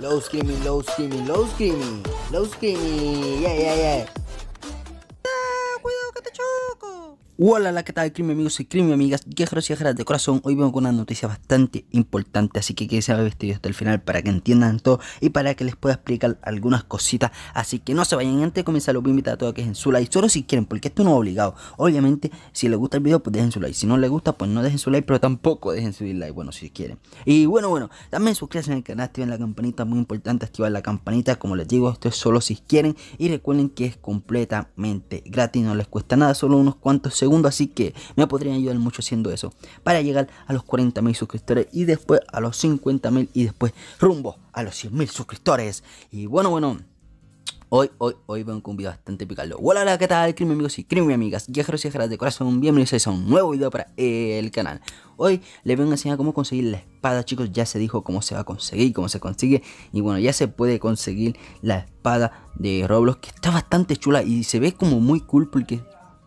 Low screaming, low screaming, low screaming, low screaming. Yeah, yeah, yeah. Hola, hola, ¿qué tal, crimen amigos y crimen amigas? Viajeros y viajeras de corazón, hoy vengo con una noticia bastante importante, así que quédense a ver este video hasta el final para que entiendan todo y para que les pueda explicar algunas cositas, así que no se vayan antes de comenzar, los voy a invitar a todos a que su like, solo si quieren, porque esto no es obligado, obviamente, si les gusta el video, pues dejen su like, si no les gusta, pues no dejen su like, pero tampoco dejen su like, bueno, si quieren. Y bueno, bueno, también suscríbanse al canal, activen la campanita, muy importante activar la campanita, como les digo, esto es solo si quieren, y recuerden que es completamente gratis, no les cuesta nada, solo unos cuantos segundos así que me podrían ayudar mucho haciendo eso. Para llegar a los 40.000 suscriptores y después a los 50.000 y después rumbo a los 100.000 suscriptores. Y bueno, bueno. Hoy, hoy, hoy vengo con un video bastante picado. Hola, hola, ¿qué tal? Crimen amigos y crimen amigas, viajeros y viajeras de corazón, bienvenidos a un nuevo video para el canal. Hoy les vengo a enseñar cómo conseguir la espada, chicos, ya se dijo cómo se va a conseguir, cómo se consigue. Y bueno, ya se puede conseguir la espada de Roblox, que está bastante chula y se ve como muy cool porque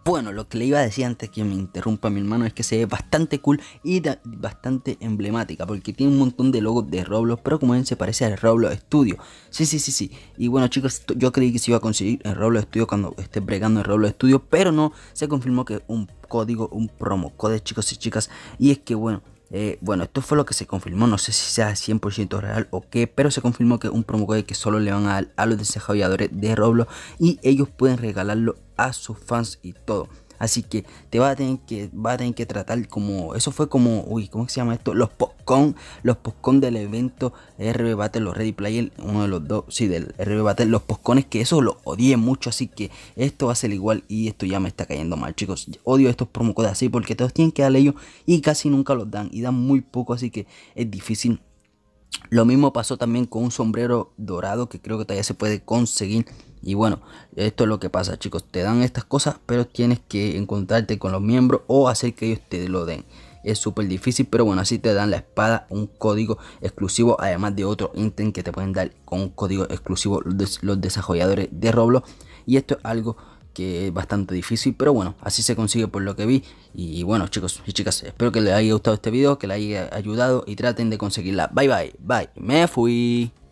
bueno, lo que le iba a decir antes que me interrumpa mi hermano es que se ve bastante cool y bastante emblemática porque tiene un montón de logos de Roblox, pero como ven se parece al Roblox Studio. Sí, sí, sí, sí. Y bueno chicos, yo creí que se iba a conseguir el Roblox Studio cuando esté bregando el Roblox Studio, pero no, se confirmó que un código, un promo code chicos y chicas. Y es que bueno, eh, bueno, esto fue lo que se confirmó, no sé si sea 100% real o qué, pero se confirmó que un promo que solo le van a a los desarrolladores de Roblox y ellos pueden regalarlo a sus fans y todo. Así que te va a tener que, va que tratar como, eso fue como, uy, ¿cómo se llama esto? Los, pop con los postcones del evento RB Battle, los Ready Player, uno de los dos, sí, del RB Battle, los postcones, que eso lo odié mucho, así que esto va a ser igual y esto ya me está cayendo mal, chicos. Odio estos promocodes así porque todos tienen que darle ellos y casi nunca los dan y dan muy poco, así que es difícil lo mismo pasó también con un sombrero dorado que creo que todavía se puede conseguir. Y bueno, esto es lo que pasa chicos. Te dan estas cosas, pero tienes que encontrarte con los miembros o hacer que ellos te lo den. Es súper difícil, pero bueno, así te dan la espada, un código exclusivo, además de otro ítem que te pueden dar con un código exclusivo los desarrolladores de Roblox. Y esto es algo que es bastante difícil, pero bueno, así se consigue por lo que vi. Y bueno, chicos y chicas, espero que les haya gustado este video, que les haya ayudado y traten de conseguirla. Bye bye, bye, me fui.